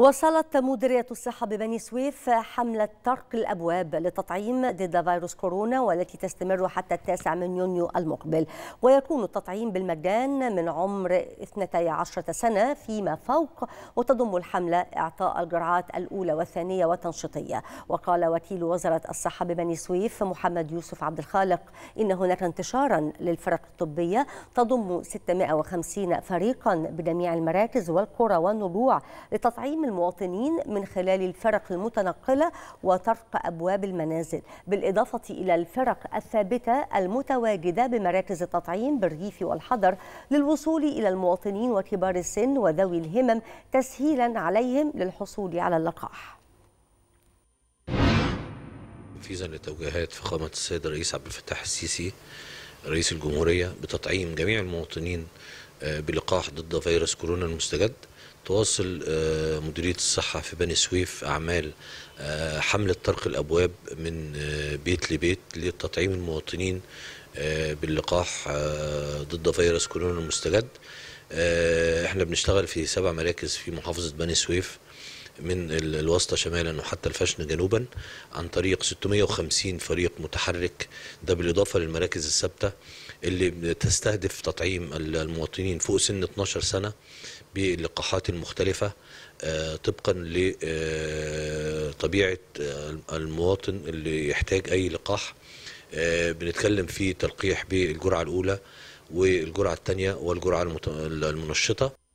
وصلت مديرية الصحة ببني سويف حملة طرق الأبواب للتطعيم ضد فيروس كورونا والتي تستمر حتى التاسع من يونيو المقبل ويكون التطعيم بالمجان من عمر 12 سنة فيما فوق وتضم الحملة إعطاء الجرعات الأولى والثانية والتنشيطية وقال وكيل وزارة الصحة ببني سويف محمد يوسف عبد الخالق إن هناك انتشارا للفرق الطبية تضم 650 فريقا بجميع المراكز والقرى والنجوع لتطعيم المواطنين من خلال الفرق المتنقلة وطرق أبواب المنازل بالإضافة إلى الفرق الثابتة المتواجدة بمراكز التطعيم بالريف والحضر للوصول إلى المواطنين وكبار السن وذوي الهمم تسهيلا عليهم للحصول على اللقاح نفيذا لتوجيهات فخامة السيد الرئيس عبد الفتاح السيسي رئيس الجمهورية بتطعيم جميع المواطنين آه، بلقاح ضد فيروس كورونا المستجد تواصل آه، مديرية الصحة في بني سويف أعمال آه، حملة طرق الأبواب من بيت لبيت لتطعيم المواطنين باللقاح ضد فيروس كورونا المستجد احنا بنشتغل في سبع مراكز في محافظة بني سويف من الواسطة شمالا وحتى الفشن جنوبا عن طريق 650 فريق متحرك ده بالإضافة للمراكز الثابتة اللي تستهدف تطعيم المواطنين فوق سن 12 سنة باللقاحات المختلفة آه، طبقا لطبيعة آه، آه، المواطن اللي يحتاج أي لقاح بنتكلم في تلقيح بالجرعة الأولى والجرعة الثانية والجرعة المنشطة